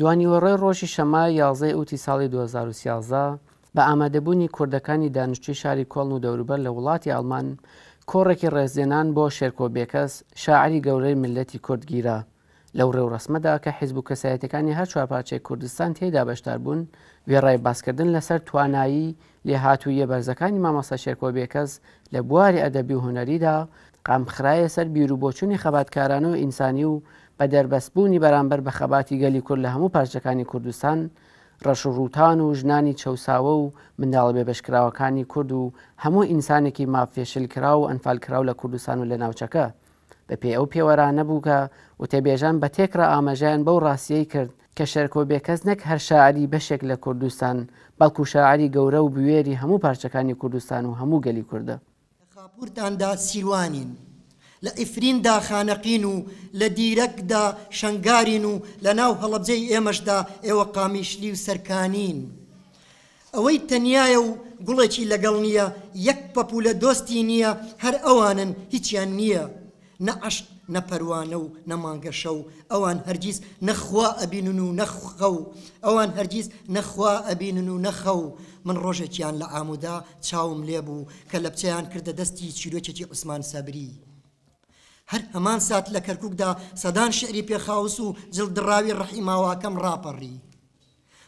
دوانیوەڕێ ڕۆژی شەما یازەی ئوتی ساڵی 2011 بە ئامادەبوونی کوردەکانی دانیشتی شاری کۆڵن و دەوروبەر لە وڵاتی ئەڵمان کۆڕێکی ڕێزێنان بۆ شێرکۆبێکەس شاعری گەورەی ملەتی کوردگیرە لەو ڕێوڕسمەدا کە حیزب و کەسایەتەکانی هەر چواپارچەی کوردستان تێدا بەشدار بوون وێڕای باسکردن لەسەر توانایی لێهاتوویە بەرزەکانی مامەسە شێرکۆبێکەس لە بواری ئەدەبی و هوەریدا قامخرایە سەر بیرروبۆچوونی خەباتکارانە و ئینسانی و بە دەربەستبوونی بەرامبەر بە خەباتی گەلی کورد لە هەموو پارچەکانی کوردستان ڕەش و ڕووتان و ژنانی چەساوە و منداڵ بێ بەشکراوەکانی کورد و هەموو ئینسانێکی مافێشل کرا و ئەنفالکرااو لە کوردستان و لە ناوچەکە بە پێ ئەو پێوەرانە بوو کە وتەبێژان بە تێکرا ئاماژیان بەو ڕاستیەی کرد کە شەرکۆبێ کەس نەک هەر شاعری بەشێک لە کوردستان بەڵکو شاعری گەورە و بوێری هەموو پارچەکانی کوردستان و هەموو گەلی کووردە. خاپورتاندا سیوانین لە ئیفریندا خانەقین و لە دیرەکدا شنگارین و لە ناو هەڵەبجەی ئێمەشدا ئێوە قامیشلی و سەرکانین. ئەوەی تەنایە و گوڵێکی لەگەڵ نییە یەک پەپولە دۆستی نییە هەر ئەوانن هیچیان نییە، نەعشت نەپەروانە و نەمانگەشە و ئەوان هەرگیز نەخوا ئەبینن و نەخخە و ئەوان هەرگیز نەخوا ئەبینن و نەخە و من ڕۆژێکیان لە ئامودا چاوم لێبوو کە لە بچیان کردە دەستی چیرۆکێکی عوسمان سەبری. هەر هەمان سات لە کەرککدا سەدان شعری پێخاوس و جلدڕاوی ڕحیماواکەم راپەڕی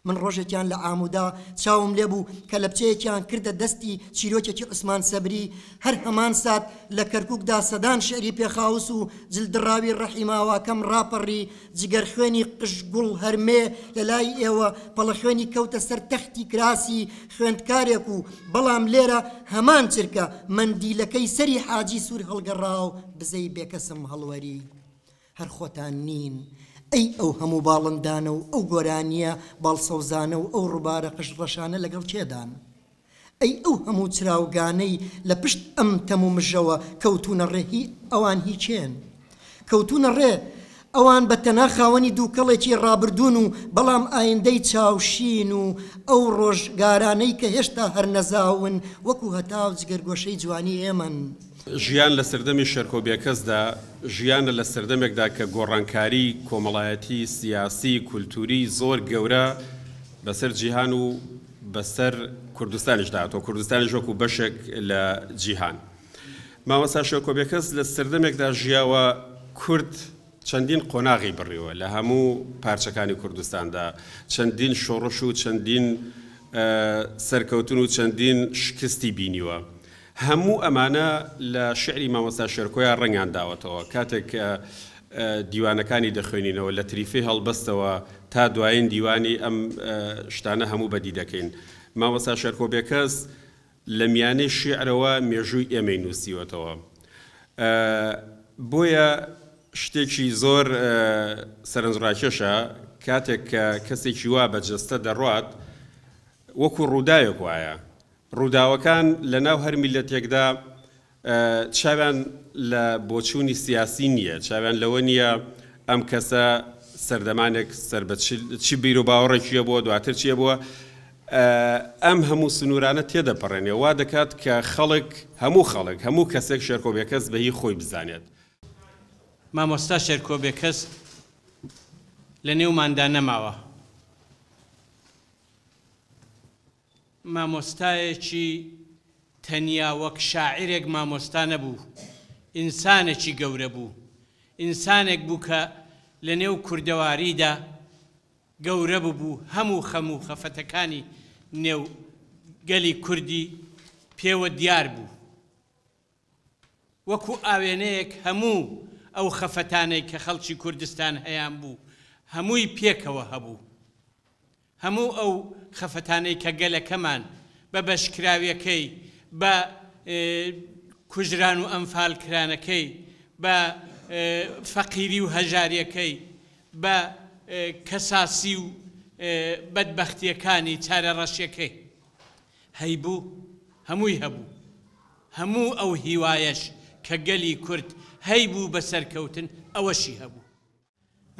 من ڕۆژێکیان لە ئامودا چاوم لێبوو کە لە بچەیەکیان کردە دەستی چیرۆکێکی عسمان سەبری هەر هەمان سات لە کەرککدا سەدان شعری پێخاوس و جلدراوی ڕەحیماواکەم راپەڕی جگەر خوێنی قشگوڵ هەرمێ لە لای ئێوە پەڵە خوێنی کەوتە سەر تەختی کراسی خوێندکارێک و بەڵام لێرە هەمان چرکە مندیلەکەی سەری حاجی سوور هەڵگەڕاو بزەی بێکەسم هەڵوەری هەر خۆتان نین. ئەی ئەو هەموو باڵندانە و ئەو گۆرانیە باڵسەوزانە و ئەو ڕووبارە قش ڕەشانە لەگەڵ چێدان. ئەی ئەو هەموو چراوگانەی لە پشت ئەم تەمو مژەوە کەوتونە ڕێهی ئەوان هیچێن. کەوتونە ڕێ ئەوان بە تەنا خاوەنی دووکەڵێکی ڕابردون و بەڵام ئایندەی چاوشین و ئەو ڕۆژگارانەی کە هێشتا هەر نەزاون وەکو هەتاو جگەرگۆشەی جوانی ئێمن. ژیان لە سەردەمی شەرکۆبیەکەسدا ژیانە لە سەردەمێکدا کە گۆڕانکاری کۆمەڵایەتی سیاسی کولتوری زۆر گەورە بەسەر جیهان و بەسەر کوردستانیشدا تۆ کوردستانی ژۆکو بەشێک لە جیهان. ماوەسا شەرکۆبیەکەس لە سەردەمێکدا ژیاوە کورد چەندین قۆناغی بڕیوە لە هەموو پارچەکانی کوردستاندا چەندین شۆڕش و چەندین سەرکەوتن و چەندین شکستی بینیوە. هەموو ئەمانە لە شعری مامۆستا شەرکۆیان ڕنگان داوەتەوە کاتێک دیوانەکانی دەخوێنینەوە لە تریفی هەڵبەستەوە تا دوایین دیوانی ئەم شتانە هەموو بەدی دەکەین. مامۆستا شەرکۆبێکەس لە میانەی شیعرەوە مێژووی ئێمەی نووسیوەتەوە. بۆیە شتێکی زۆر سەرنجڕاکێشە کاتێک کە کەسێکی وا بەجەستە دەڕات وەکو ڕووداوێک وایە ڕووداوەکان لە ناو هەر میلەتێکدا چاویان لە بۆچوونی سیاسی نییە چاویان لەوە نییە ئەم کەسە سەردەمانێک چی بیر و باوەڕێکیە بووە دواتر چیە بووە ئەم هەموو سنوورانە تێدەپەڕێنێ وا دەکات کە خەڵک هەموو خەڵک هەموو کەسێک شێرکۆبیەکەس بەهی خۆی بزانێت. مامۆستا شێرکۆبێ کەس لە نێوماندا نەماوە. مامۆستایەکی تەنیا وەک شاعرێک مامۆستا نەبوو، ئینسانێکی گەورە بوو، ئینسانێک بوو کە لە نێو کوردەواریدا گەورە ببوو هەموو خەموو خەفەتەکانی نێو گەلی کوردی پێوە دیار بوو. وەکو ئاوێنەیەک هەموو ئەو خەفەتانەی کە خەڵکی کوردستان هەیان بوو هەمووی پێکەوە هەبوو هەموو ئەو خەفەتانەی کە گەلەکەمان بە بەشکراویەکەی بە کوژران و ئەمفالکرانەکەی بە فەقیری و هەژاریەکەی بە کەساسی و بەدبەختیەکانی چارە ڕەشیەکەی هەیبوو هەمووی هەبوو هەموو ئەو هیوایەش کە گەلی کورد هيبو بسر كوتن او الشهابو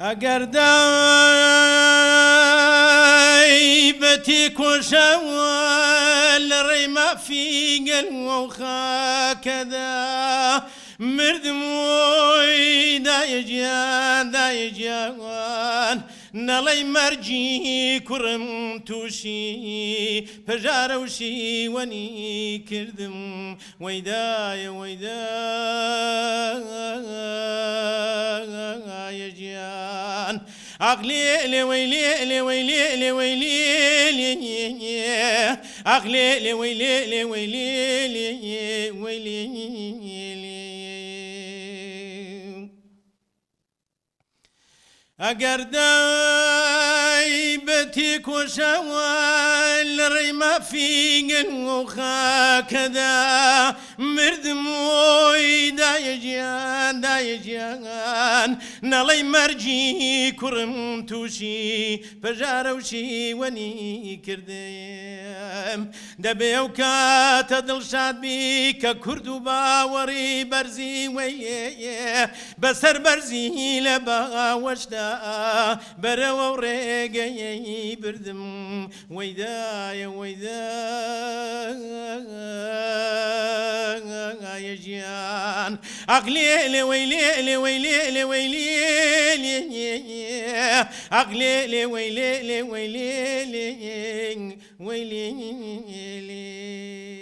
اگر دايبتي كون شوال ريما في قلو خاكذا مردموي دای جیان دای جیان نەڵی مەرجی کوڕم تووشی پەژارەوشی كردم ويداي ويداي وەدا ژیان عقلێ ويليلي ويليلي ويليلي لێ لێوەی ويليلي ويليلي اقدر غەیبەتی کۆشەوە لە ڕێمەفیگن و خاکەدا مردم وۆی دایەجیان دایەجیان نەڵی مەرجی کوڕم تووشی پەژارەوشی وەنی کردم دەبێ و کاتە دڵشادبی کە کورد و باوەڕی بەرزی وەیە بەسەر بەرزی لە باوەشدا بەرەوە ڕێگە birdim Veyda ya veyda ya jiyan Aklele veylele veylele veylele Aklele veylele veylele veylele